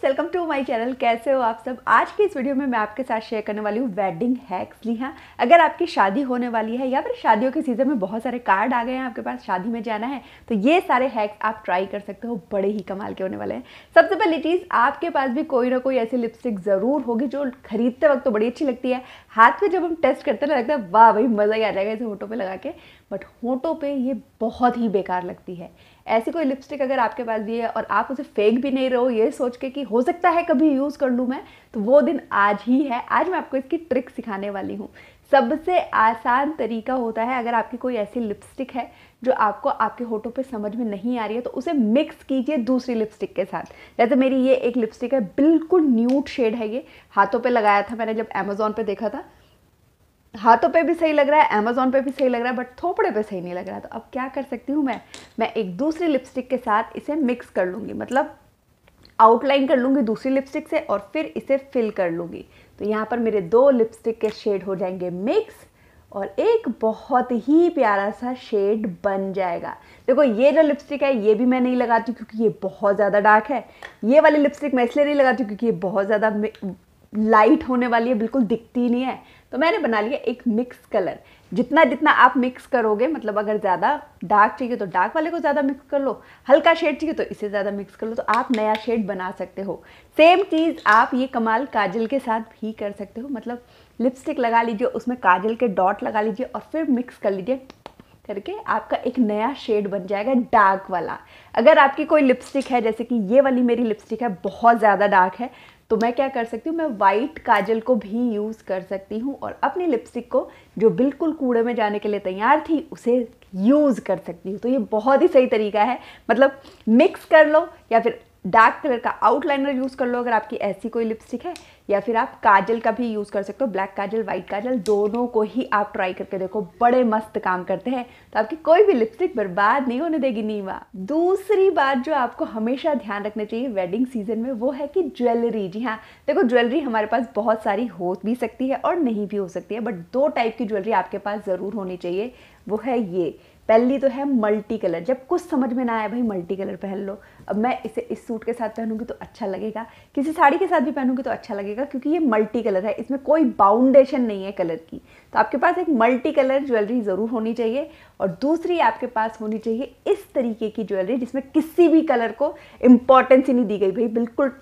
friends welcome to my channel कैसे हो आप सब आज की इस वीडियो में मैं आपके साथ शेयर करने वाली हूँ वेडिंग हैक्स जी हाँ अगर आपकी शादी होने वाली है या फिर शादियों के सीज़न में बहुत सारे कार्ड आ गए हैं आपके पास शादी में जाना है तो ये सारे हैक्स आप ट्राई कर सकते हो बड़े ही कमाल के होने वाले हैं सबसे पहले चीज़ आपके पास भी कोई ना कोई ऐसी लिपस्टिक ज़रूर होगी जो खरीदते वक्त तो बड़ी अच्छी लगती है हाथ पे जब हम टेस्ट करते हैं ना लगता है वाह भाई मज़ा ही आ जाएगा इसे होटों पर लगा के बट होटों पर ये बहुत ही बेकार लगती है ऐसी कोई लिपस्टिक अगर आपके पास भी है और आप उसे फेंक भी नहीं रहो ये सोच के कि हो सकता है कभी यूज़ कर लूँ मैं तो वो दिन आज ही है आज मैं आपको इसकी ट्रिक सिखाने वाली हूँ सबसे आसान तरीका होता है अगर आपकी कोई ऐसी लिपस्टिक है जो आपको आपके होठों पे समझ में नहीं आ रही है तो उसे मिक्स कीजिए दूसरी लिपस्टिक के साथ जैसे मेरी ये एक लिपस्टिक है बिल्कुल न्यूट शेड है ये हाथों पे लगाया था मैंने जब अमेज़ोन पे देखा था हाथों पे भी सही लग रहा है अमेज़ोन पे भी सही लग रहा है बट थोपड़े पे सही नहीं लग रहा तो अब क्या कर सकती हूँ मैं मैं एक दूसरी लिपस्टिक के साथ इसे मिक्स कर लूँगी मतलब आउटलाइन कर लूँगी दूसरी लिपस्टिक से और फिर इसे फिल कर लूँगी तो यहाँ पर मेरे दो लिपस्टिक के शेड हो जाएंगे मिक्स और एक बहुत ही प्यारा सा शेड बन जाएगा देखो ये जो लिपस्टिक है ये भी मैं नहीं लगाती क्योंकि ये बहुत ज़्यादा डार्क है ये वाली लिपस्टिक मैं इसलिए नहीं लगाती क्योंकि ये बहुत ज़्यादा लाइट होने वाली है बिल्कुल दिखती नहीं है तो मैंने बना लिया एक मिक्स कलर जितना जितना आप मिक्स करोगे मतलब अगर ज़्यादा डार्क चाहिए तो डार्क वाले को ज़्यादा मिक्स कर लो हल्का शेड चाहिए तो इसे ज़्यादा मिक्स कर लो तो आप नया शेड बना सकते हो सेम चीज़ आप ये कमाल काजल के साथ भी कर सकते हो मतलब लिपस्टिक लगा लीजिए उसमें काजल के डॉट लगा लीजिए और फिर मिक्स कर लीजिए करके आपका एक नया शेड बन जाएगा डार्क वाला अगर आपकी कोई लिपस्टिक है जैसे कि ये वाली मेरी लिपस्टिक है बहुत ज़्यादा डार्क है तो मैं क्या कर सकती हूँ मैं वाइट काजल को भी यूज़ कर सकती हूँ और अपनी लिपस्टिक को जो बिल्कुल कूड़े में जाने के लिए तैयार थी उसे यूज़ कर सकती हूँ तो ये बहुत ही सही तरीका है मतलब मिक्स कर लो या फिर डार्क कलर का आउटलाइनर यूज़ कर लो अगर आपकी ऐसी कोई लिपस्टिक है या फिर आप काजल का भी यूज़ कर सकते हो ब्लैक काजल वाइट काजल दोनों को ही आप ट्राई करके देखो बड़े मस्त काम करते हैं तो आपकी कोई भी लिपस्टिक बर्बाद नहीं होने देगी नीवा दूसरी बात जो आपको हमेशा ध्यान रखना चाहिए वेडिंग सीजन में वो है कि ज्वेलरी जी हाँ देखो ज्वेलरी हमारे पास बहुत सारी हो भी सकती है और नहीं भी हो सकती है बट दो टाइप की ज्वेलरी आपके पास ज़रूर होनी चाहिए वो है ये पहली तो है मल्टी कलर जब कुछ समझ में ना आया भाई मल्टी कलर पहन लो अब मैं इसे इस सूट के साथ पहनूंगी तो अच्छा लगेगा किसी साड़ी के साथ भी पहनूंगी तो अच्छा लगेगा क्योंकि ये मल्टी कलर है इसमें कोई बाउंडेशन नहीं है कलर की तो आपके पास एक मल्टी कलर ज्वेलरी ज़रूर होनी चाहिए और दूसरी आपके पास होनी चाहिए इस तरीके की ज्वेलरी जिसमें किसी भी कलर को इम्पॉर्टेंस ही नहीं दी गई भाई बिल्कुल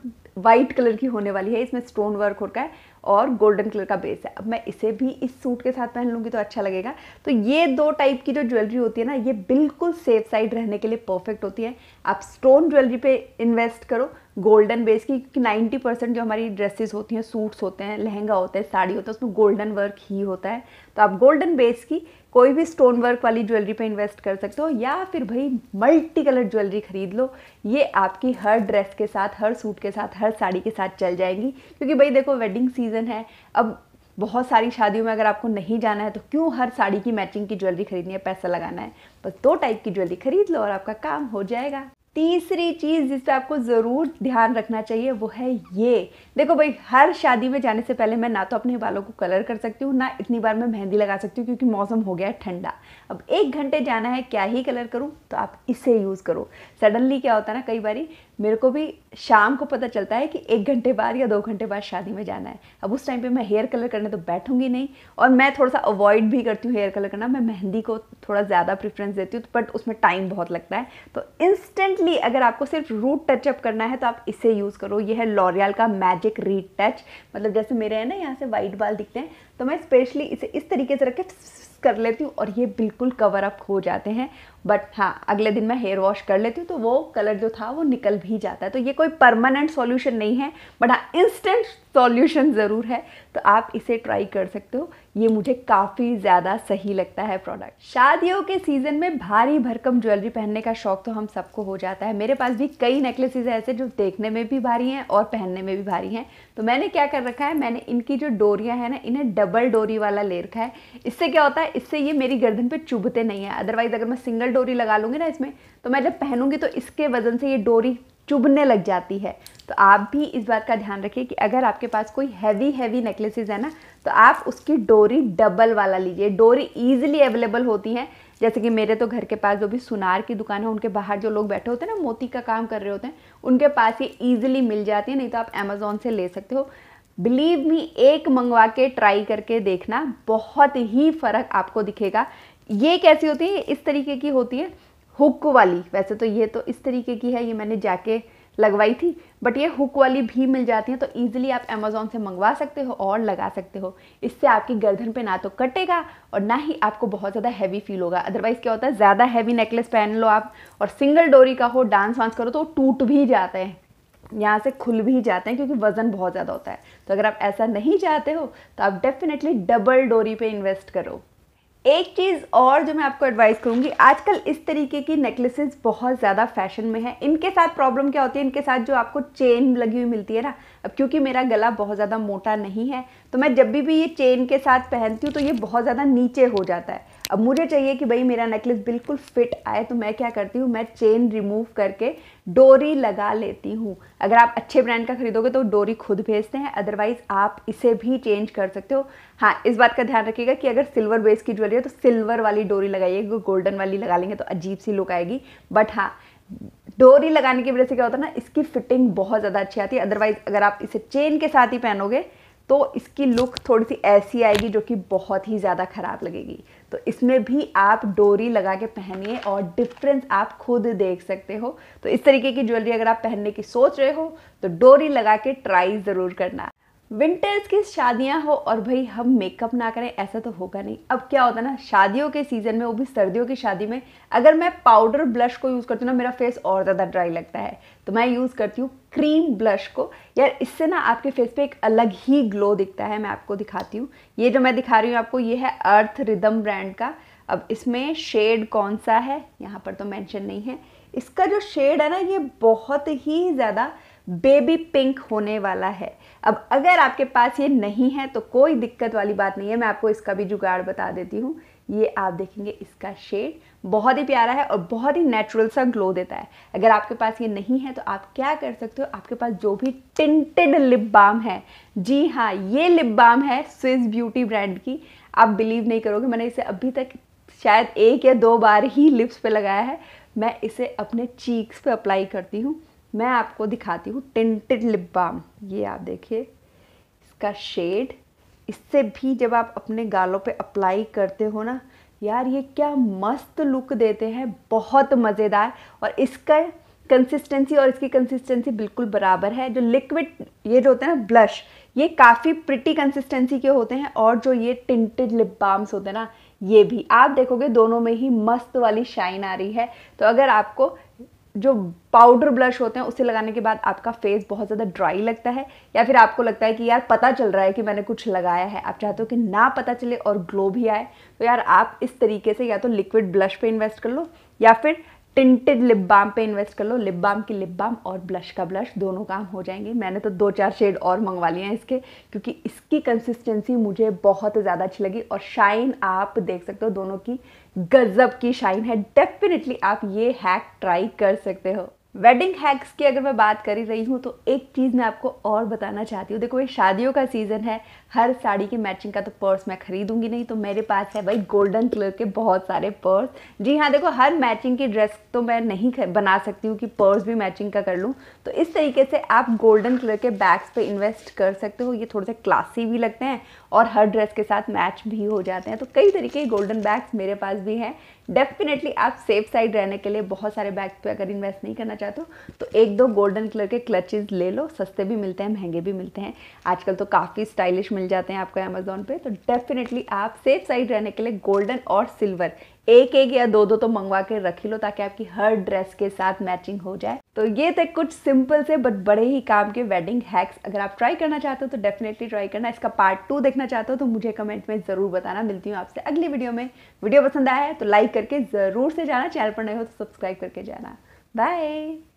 वाइट कलर की होने वाली है इसमें स्टोन वर्क होता है और गोल्डन कलर का बेस है अब मैं इसे भी इस सूट के साथ पहन लूँगी तो अच्छा लगेगा तो ये दो टाइप की जो ज्वेलरी होती है ना ये बिल्कुल सेफ साइड रहने के लिए परफेक्ट होती है आप स्टोन ज्वेलरी पे इन्वेस्ट करो गोल्डन बेस की क्योंकि नाइन्टी परसेंट जो हमारी ड्रेसेस होती हैं सूट्स होते हैं लहंगा होता है साड़ी होता है उसमें गोल्डन वर्क ही होता है तो आप गोल्डन बेस की कोई भी स्टोन वर्क वाली ज्वेलरी पे इन्वेस्ट कर सकते हो या फिर भाई मल्टी कलर ज्वेलरी खरीद लो ये आपकी हर ड्रेस के साथ हर सूट के साथ हर साड़ी के साथ चल जाएगी क्योंकि भाई देखो वेडिंग सीजन है अब बहुत सारी शादियों में अगर आपको नहीं जाना है तो क्यों हर साड़ी की मैचिंग की ज्वेलरी खरीदनी है पैसा लगाना है बस दो टाइप की ज्वेलरी खरीद लो और आपका काम हो जाएगा तीसरी चीज़ जिस पे आपको ज़रूर ध्यान रखना चाहिए वो है ये देखो भाई हर शादी में जाने से पहले मैं ना तो अपने बालों को कलर कर सकती हूँ ना इतनी बार मैं मेहंदी लगा सकती हूँ क्योंकि मौसम हो गया है ठंडा अब एक घंटे जाना है क्या ही कलर करूँ तो आप इसे यूज़ करो सडनली क्या होता है ना कई बारी मेरे को भी शाम को पता चलता है कि एक घंटे बाद या दो घंटे बाद शादी में जाना है अब उस टाइम पे मैं हेयर कलर करने तो बैठूंगी नहीं और मैं थोड़ा सा अवॉइड भी करती हूँ हेयर कलर करना मैं मेहंदी को थोड़ा ज़्यादा प्रेफरेंस देती हूँ बट उसमें टाइम बहुत लगता है तो इंस्टेंटली अगर आपको सिर्फ रूट टचअप करना है तो आप इसे यूज़ करो ये है लॉरियल का मैजिक रीट टच मतलब जैसे मेरे हैं ना यहाँ से वाइट बाल दिखते हैं तो मैं स्पेशली इसे इस तरीके से रख के कर लेती हूँ और ये बिल्कुल कवर अप हो जाते हैं बट हाँ अगले दिन मैं हेयर वॉश कर लेती हूँ तो वो कलर जो था वो निकल भी जाता है तो ये कोई परमानेंट सॉल्यूशन नहीं है बट हाँ इंस्टेंट सॉल्यूशन ज़रूर है तो आप इसे ट्राई कर सकते हो ये मुझे काफ़ी ज़्यादा सही लगता है प्रोडक्ट शादियों के सीज़न में भारी भरकम ज्वेलरी पहनने का शौक तो हम सबको हो जाता है मेरे पास भी कई नेकलेसेस ऐसे जो देखने में भी भारी हैं और पहनने में भी भारी हैं तो मैंने क्या कर रखा है मैंने इनकी जो डोरियाँ हैं ना इन्हें डबल डोरी वाला ले रखा है इससे क्या होता है इससे ये मेरी गर्दन पर चुभते नहीं है अदरवाइज़ अगर मैं सिंगल डोरी लगा लूँगी ना इसमें तो मैं जब पहनूँगी तो इसके वजन से ये डोरी चुभने लग जाती है तो आप भी इस बात का ध्यान रखिए कि अगर आपके पास कोई हैवी हैवी नेकलेसेस है ना तो आप उसकी डोरी डबल वाला लीजिए डोरी ईजिली अवेलेबल होती हैं जैसे कि मेरे तो घर के पास जो भी सुनार की दुकान है उनके बाहर जो लोग बैठे होते हैं ना मोती का काम कर रहे होते हैं उनके पास ये ईजिली मिल जाती है नहीं तो आप अमेज़ोन से ले सकते हो बिलीव मी एक मंगवा के ट्राई करके देखना बहुत ही फ़र्क आपको दिखेगा ये कैसी होती है इस तरीके की होती है हुक वाली वैसे तो ये तो इस तरीके की है ये मैंने जाके लगवाई थी बट ये हुक वाली भी मिल जाती है तो ईजिली आप अमेज़ोन से मंगवा सकते हो और लगा सकते हो इससे आपकी गर्दन पे ना तो कटेगा और ना ही आपको बहुत ज़्यादा हैवी फील होगा अदरवाइज़ क्या होता है ज़्यादा हैवी नेकलेस पहन लो आप और सिंगल डोरी का हो डांस वांस करो तो टूट भी जाते हैं यहाँ से खुल भी जाते हैं क्योंकि वज़न बहुत ज़्यादा होता है तो अगर आप ऐसा नहीं चाहते हो तो आप डेफिनेटली डबल डोरी पे इन्वेस्ट करो एक चीज़ और जो मैं आपको एडवाइस करूँगी आजकल इस तरीके की नेकलेसेस बहुत ज़्यादा फैशन में है इनके साथ प्रॉब्लम क्या होती है इनके साथ जो आपको चेन लगी हुई मिलती है ना अब क्योंकि मेरा गला बहुत ज़्यादा मोटा नहीं है तो मैं जब भी भी ये चेन के साथ पहनती हूँ तो ये बहुत ज़्यादा नीचे हो जाता है अब मुझे चाहिए कि भाई मेरा नेकलेस बिल्कुल फिट आए तो मैं क्या करती हूँ मैं चेन रिमूव करके डोरी लगा लेती हूँ अगर आप अच्छे ब्रांड का खरीदोगे तो डोरी खुद भेजते हैं अदरवाइज़ आप इसे भी चेंज कर सकते हो हाँ इस बात का ध्यान रखिएगा कि अगर सिल्वर बेस की ज्वेलरी है तो सिल्वर वाली डोरी लगाइए गोल्डन वाली लगा लेंगे तो अजीब सी लुक आएगी बट हाँ डोरी लगाने की वजह से क्या होता है ना इसकी फिटिंग बहुत ज़्यादा अच्छी आती है अदरवाइज़ अगर आप इसे चेन के साथ ही पहनोगे तो इसकी लुक थोड़ी सी ऐसी आएगी जो कि बहुत ही ज़्यादा ख़राब लगेगी तो इसमें भी आप डोरी लगा के पहनिए और डिफरेंस आप खुद देख सकते हो तो इस तरीके की ज्वेलरी अगर आप पहनने की सोच रहे हो तो डोरी लगा के ट्राई ज़रूर करना विंटर्स की शादियां हो और भाई हम मेकअप ना करें ऐसा तो होगा नहीं अब क्या होता है ना शादियों के सीज़न में वो भी सर्दियों की शादी में अगर मैं पाउडर ब्लश को यूज़ करती हूँ ना मेरा फेस और ज़्यादा ड्राई लगता है तो मैं यूज़ करती हूँ क्रीम ब्लश को यार इससे ना आपके फेस पे एक अलग ही ग्लो दिखता है मैं आपको दिखाती हूँ ये जो मैं दिखा रही हूँ आपको ये है अर्थ रिदम ब्रांड का अब इसमें शेड कौन सा है यहाँ पर तो मैंशन नहीं है इसका जो शेड है ना ये बहुत ही ज़्यादा बेबी पिंक होने वाला है अब अगर आपके पास ये नहीं है तो कोई दिक्कत वाली बात नहीं है मैं आपको इसका भी जुगाड़ बता देती हूँ ये आप देखेंगे इसका शेड बहुत ही प्यारा है और बहुत ही नेचुरल सा ग्लो देता है अगर आपके पास ये नहीं है तो आप क्या कर सकते हो आपके पास जो भी टिंटेड लिप बाम है जी हाँ ये लिप बाम है स्विस ब्यूटी ब्रांड की आप बिलीव नहीं करोगे मैंने इसे अभी तक शायद एक या दो बार ही लिप्स पे लगाया है मैं इसे अपने चीक्स पे अप्लाई करती हूँ मैं आपको दिखाती हूँ टेंटेड लिप बाम ये आप देखिए इसका शेड इससे भी जब आप अपने गालों पे अप्लाई करते हो ना यार ये क्या मस्त लुक देते हैं बहुत मज़ेदार और इसका कंसिस्टेंसी और इसकी कंसिस्टेंसी बिल्कुल बराबर है जो लिक्विड ये जो होते हैं ना ब्लश ये काफ़ी प्रिटी कंसिस्टेंसी के होते हैं और जो ये टिंटेड लिप बाम्स होते हैं ना ये भी आप देखोगे दोनों में ही मस्त वाली शाइन आ रही है तो अगर आपको जो पाउडर ब्लश होते हैं उसे लगाने के बाद आपका फेस बहुत ज़्यादा ड्राई लगता है या फिर आपको लगता है कि यार पता चल रहा है कि मैंने कुछ लगाया है आप चाहते हो कि ना पता चले और ग्लो भी आए तो यार आप इस तरीके से या तो लिक्विड ब्लश पे इन्वेस्ट कर लो या फिर टिंटेड लिप बाम पे इन्वेस्ट कर लो लिप बाम की लिप बाम और ब्लश का ब्लश दोनों काम हो जाएंगे मैंने तो दो चार शेड और मंगवा लिए हैं इसके क्योंकि इसकी कंसिस्टेंसी मुझे बहुत ज़्यादा अच्छी लगी और शाइन आप देख सकते हो दोनों की गज़ब की शाइन है डेफिनेटली आप ये हैक ट्राई कर सकते हो वेडिंग हैक्स की अगर मैं बात कर रही हूँ तो एक चीज़ मैं आपको और बताना चाहती हूँ देखो ये शादियों का सीज़न है हर साड़ी की मैचिंग का तो पर्स मैं खरीदूंगी नहीं तो मेरे पास है भाई गोल्डन कलर के बहुत सारे पर्स जी हाँ देखो हर मैचिंग की ड्रेस तो मैं नहीं बना सकती हूँ कि पर्स भी मैचिंग का कर लूँ तो इस तरीके से आप गोल्डन कलर के बैग्स पर इन्वेस्ट कर सकते हो ये थोड़े से क्लासी भी लगते हैं और हर ड्रेस के साथ मैच भी हो जाते हैं तो कई तरीके के गोल्डन बैग्स मेरे पास भी हैं डेफिनेटली आप सेफ साइड रहने के लिए बहुत सारे बैग्स पे अगर इन्वेस्ट नहीं करना चाहते हो तो एक दो गोल्डन कलर के क्लचेज ले लो सस्ते भी मिलते हैं महंगे भी मिलते हैं आजकल तो काफ़ी स्टाइलिश मिल जाते हैं आपको अमेजोन पर तो डेफिनेटली आप सेफ साइड रहने के लिए गोल्डन और सिल्वर एक एक या दो दो तो मंगवा के रख ही लो ताकि आपकी हर ड्रेस के साथ मैचिंग हो जाए तो ये थे कुछ सिंपल से बट बड़े ही काम के वेडिंग हैक्स अगर आप ट्राई करना चाहते हो तो डेफिनेटली ट्राई करना इसका पार्ट टू देखना चाहते हो तो मुझे कमेंट में ज़रूर बताना मिलती हूँ आपसे अगली वीडियो में वीडियो पसंद आया है तो लाइक करके ज़रूर से जाना चैनल पर नहीं हो तो सब्सक्राइब करके जाना बाय